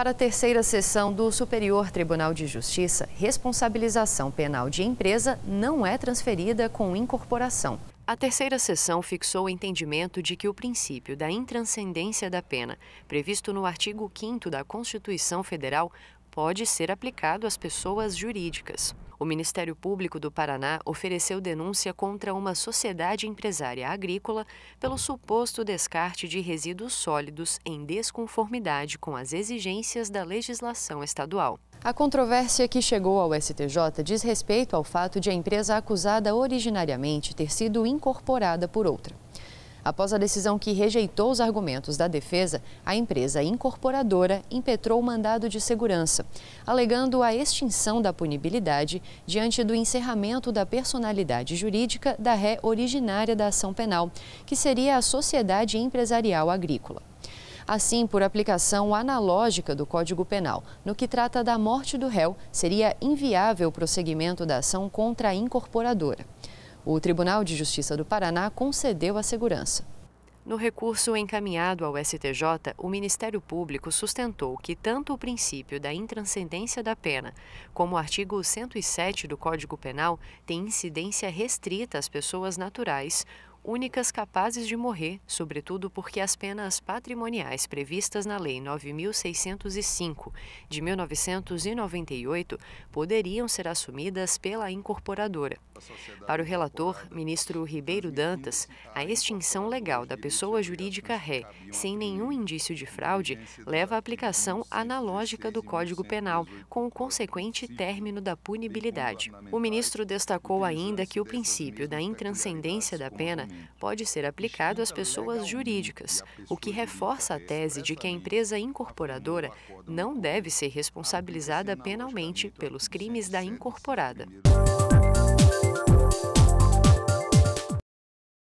para a terceira sessão do Superior Tribunal de Justiça, responsabilização penal de empresa não é transferida com incorporação. A terceira sessão fixou o entendimento de que o princípio da intranscendência da pena, previsto no artigo 5 da Constituição Federal, pode ser aplicado às pessoas jurídicas. O Ministério Público do Paraná ofereceu denúncia contra uma sociedade empresária agrícola pelo suposto descarte de resíduos sólidos em desconformidade com as exigências da legislação estadual. A controvérsia que chegou ao STJ diz respeito ao fato de a empresa acusada originariamente ter sido incorporada por outra. Após a decisão que rejeitou os argumentos da defesa, a empresa incorporadora impetrou mandado de segurança, alegando a extinção da punibilidade diante do encerramento da personalidade jurídica da ré originária da ação penal, que seria a Sociedade Empresarial Agrícola. Assim, por aplicação analógica do Código Penal, no que trata da morte do réu, seria inviável o prosseguimento da ação contra a incorporadora. O Tribunal de Justiça do Paraná concedeu a segurança. No recurso encaminhado ao STJ, o Ministério Público sustentou que tanto o princípio da intranscendência da pena, como o artigo 107 do Código Penal, tem incidência restrita às pessoas naturais, únicas capazes de morrer, sobretudo porque as penas patrimoniais previstas na Lei 9605 de 1998 poderiam ser assumidas pela incorporadora. Para o relator, ministro Ribeiro Dantas, a extinção legal da pessoa jurídica ré, sem nenhum indício de fraude, leva à aplicação analógica do Código Penal, com o consequente término da punibilidade. O ministro destacou ainda que o princípio da intranscendência da pena pode ser aplicado às pessoas jurídicas, o que reforça a tese de que a empresa incorporadora não deve ser responsabilizada penalmente pelos crimes da incorporada.